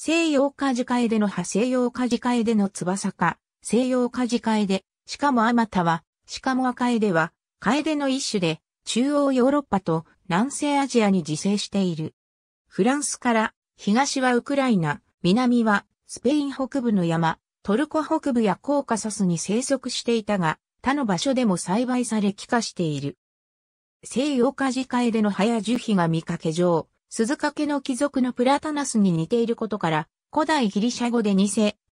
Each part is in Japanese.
西洋カジカエデの葉西洋カジカエデの翼か、西洋カジカエデ、しかもあまたは、しかも赤エデは、カエデの一種で、中央ヨーロッパと南西アジアに自生している。フランスから、東はウクライナ、南はスペイン北部の山、トルコ北部やコーカサスに生息していたが、他の場所でも栽培され帰化している。西洋カジカエデの葉や樹皮が見かけ上、鈴掛の貴族のプラタナスに似ていることから、古代ギリシャ語で偽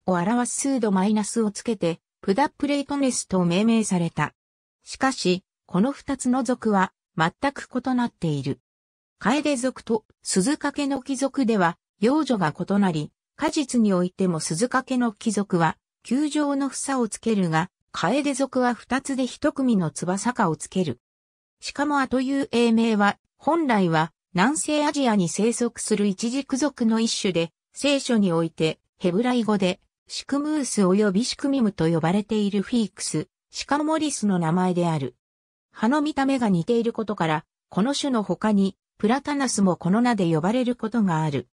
を表す数度マイナスをつけて、プダプレイトネスと命名された。しかし、この二つの族は全く異なっている。カエデ族と鈴掛の貴族では、幼女が異なり、果実においても鈴掛の貴族は、球状の房をつけるが、カエデ族は二つで一組の翼かをつける。しかもあという英名は、本来は南西アジアに生息する一軸族の一種で、聖書において、ヘブライ語で、シクムース及びシクミムと呼ばれているフィークス、シカモリスの名前である。葉の見た目が似ていることから、この種の他に、プラタナスもこの名で呼ばれることがある。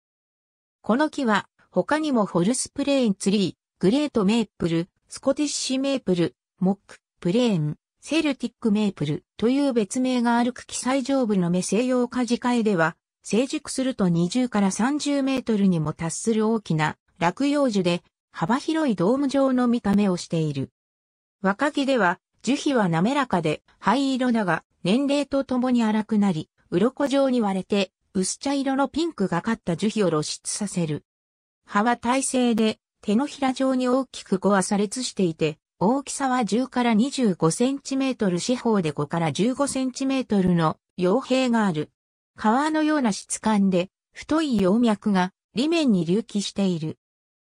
この木は、他にもホルスプレーンツリー、グレートメープル、スコティッシュメープル、モック、プレーン、セルティックメープルという別名がある茎最上部の目西洋ジカエでは、成熟すると20から30メートルにも達する大きな落葉樹で、幅広いドーム状の見た目をしている。若木では、樹皮は滑らかで灰色だが、年齢とともに荒くなり、鱗状に割れて、薄茶色のピンクがかった樹皮を露出させる。葉は耐性で、手のひら状に大きく壊されつしていて、大きさは10から25センチメートル四方で5から15センチメートルの傭兵がある。皮のような質感で、太い葉脈が裏面に隆起している。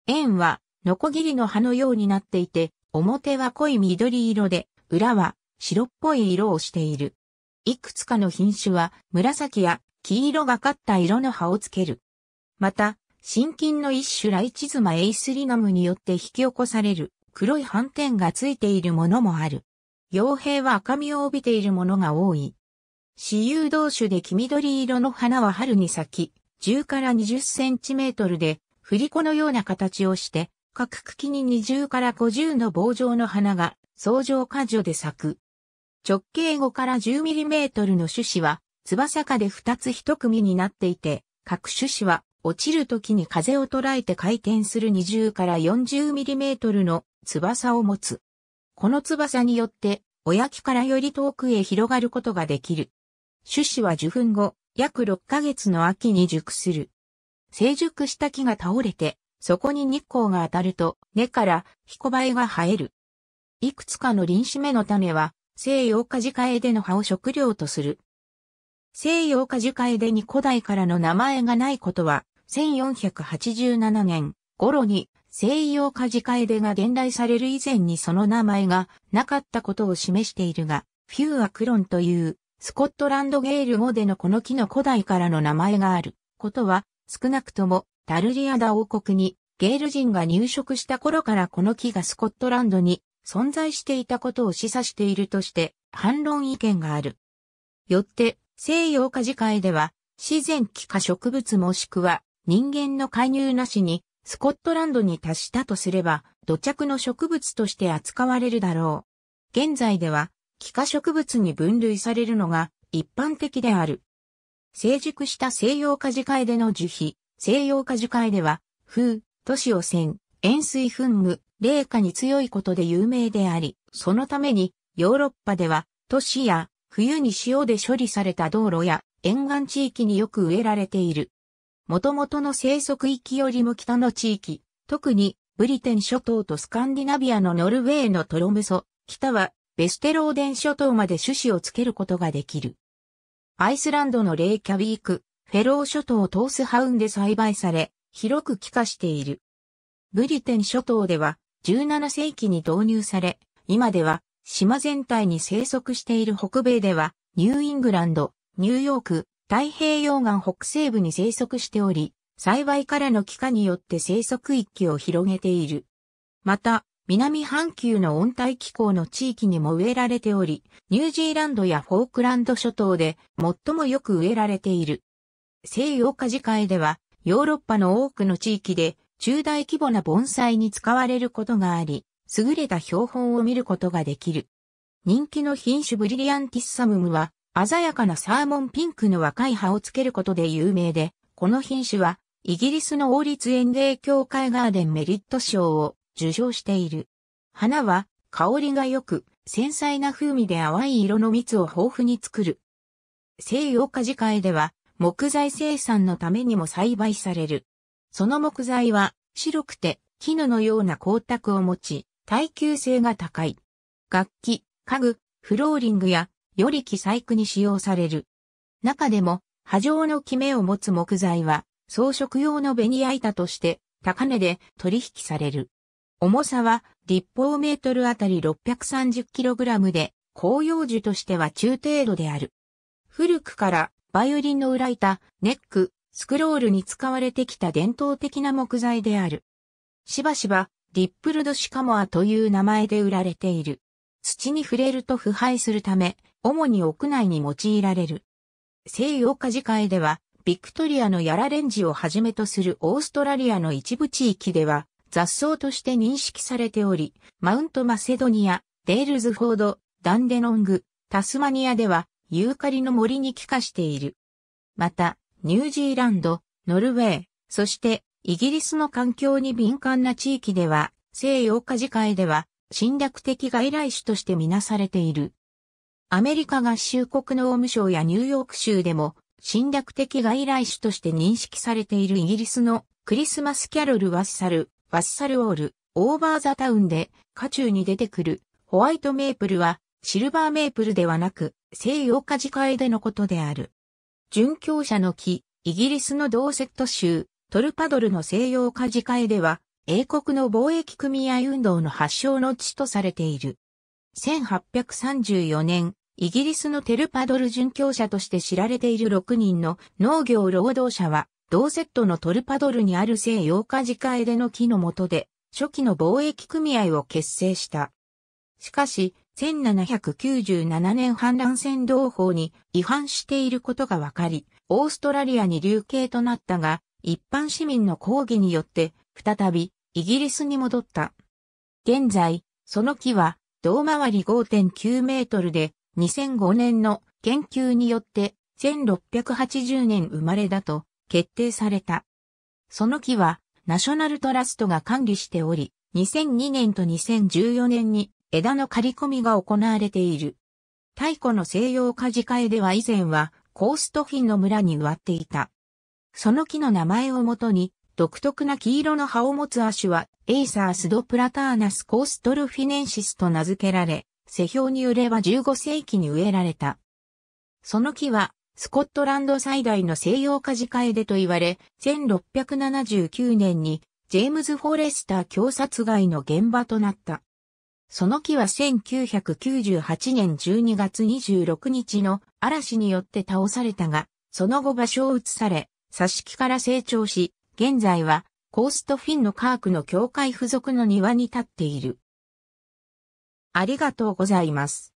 円は、ノコギリの葉のようになっていて、表は濃い緑色で、裏は白っぽい色をしている。いくつかの品種は、紫や黄色がかった色の葉をつける。また、真菌の一種ライチズマエイスリナムによって引き起こされる黒い斑点がついているものもある。傭兵は赤みを帯びているものが多い。私有同種で黄緑色の花は春に咲き、10から20センチメートルで、振り子のような形をして、各茎に20から50の棒状の花が、相乗果樹で咲く。直径5から10ミリメートルの種子は、翼下で2つ1組になっていて、各種子は落ちる時に風を捉えて回転する20から40ミリメートルの翼を持つ。この翼によって、親木からより遠くへ広がることができる。種子は受粉後、約6ヶ月の秋に熟する。成熟した木が倒れて、そこに日光が当たると、根からヒコバエが生える。いくつかの林子目の種は、西洋カジカエデの葉を食料とする。西洋カジカエデに古代からの名前がないことは、1487年頃に西洋カジカエデが現代される以前にその名前がなかったことを示しているが、フューアクロンというスコットランドゲール語でのこの木の古代からの名前があることは少なくともダルリアダ王国にゲール人が入植した頃からこの木がスコットランドに存在していたことを示唆しているとして反論意見がある。よって西洋カジカエデは自然気化植物もしくは人間の介入なしにスコットランドに達したとすれば、土着の植物として扱われるだろう。現在では、気化植物に分類されるのが一般的である。成熟した西洋果樹界での樹皮、西洋果樹界では、風、都市汚染、塩水噴霧、冷夏に強いことで有名であり、そのためにヨーロッパでは都市や冬に塩で処理された道路や沿岸地域によく植えられている。元々の生息域よりも北の地域、特にブリテン諸島とスカンディナビアのノルウェーのトロムソ、北はベステローデン諸島まで種子をつけることができる。アイスランドのレイキャビーク、フェロー諸島トースハウンで栽培され、広く帰化している。ブリテン諸島では17世紀に導入され、今では島全体に生息している北米ではニューイングランド、ニューヨーク、太平洋岸北西部に生息しており、幸いからの帰化によって生息域を広げている。また、南半球の温帯気候の地域にも植えられており、ニュージーランドやフォークランド諸島で最もよく植えられている。西洋家事会では、ヨーロッパの多くの地域で中大規模な盆栽に使われることがあり、優れた標本を見ることができる。人気の品種ブリリアンティッサムムは、鮮やかなサーモンピンクの若い葉をつけることで有名で、この品種は、イギリスの王立園芸協会ガーデンメリット賞を受賞している。花は、香りが良く、繊細な風味で淡い色の蜜を豊富に作る。西洋果樹界では、木材生産のためにも栽培される。その木材は、白くて、絹のような光沢を持ち、耐久性が高い。楽器、家具、フローリングやより木細工に使用される。中でも、波状のキメを持つ木材は、装飾用のベニヤ板として、高値で取引される。重さは、立方メートルあたり 630kg で、紅葉樹としては中程度である。古くから、バイオリンの裏板、ネック、スクロールに使われてきた伝統的な木材である。しばしば、リップルドシカモアという名前で売られている。土に触れると腐敗するため、主に屋内に用いられる。西洋家事会では、ビクトリアのヤラレンジをはじめとするオーストラリアの一部地域では、雑草として認識されており、マウントマセドニア、デールズフォード、ダンデノング、タスマニアでは、ユーカリの森に帰化している。また、ニュージーランド、ノルウェー、そしてイギリスの環境に敏感な地域では、西洋家事会では侵略的外来種としてみなされている。アメリカ合衆国のオウム省やニューヨーク州でも侵略的外来種として認識されているイギリスのクリスマスキャロル・ワッサル、ワッサル・オール、オーバー・ザ・タウンで渦中に出てくるホワイトメープルはシルバーメープルではなく西洋カジカエデのことである。殉教者の木、イギリスのドーセット州、トルパドルの西洋カジカエデは英国の貿易組合運動の発祥の地とされている。1834年、イギリスのテルパドル殉教者として知られている6人の農業労働者は、同セットのトルパドルにある西洋化自家エデの木の下で、初期の貿易組合を結成した。しかし、1797年反乱戦同法に違反していることが分かり、オーストラリアに流刑となったが、一般市民の抗議によって、再び、イギリスに戻った。現在、その木は、胴回り5.9メートルで、2005年の研究によって1680年生まれだと決定された。その木はナショナルトラストが管理しており、2002年と2014年に枝の刈り込みが行われている。太古の西洋家事会では以前はコーストフィンの村に植わっていた。その木の名前をもとに独特な黄色の葉を持つ足はエイサースドプラターナスコーストルフィネンシスと名付けられ、世標に売れば15世紀に植えられた。その木は、スコットランド最大の西洋家事会でと言われ、1679年にジェームズ・フォレスター強殺害の現場となった。その木は1998年12月26日の嵐によって倒されたが、その後場所を移され、挿し木から成長し、現在はコーストフィンのカークの教会付属の庭に立っている。ありがとうございます。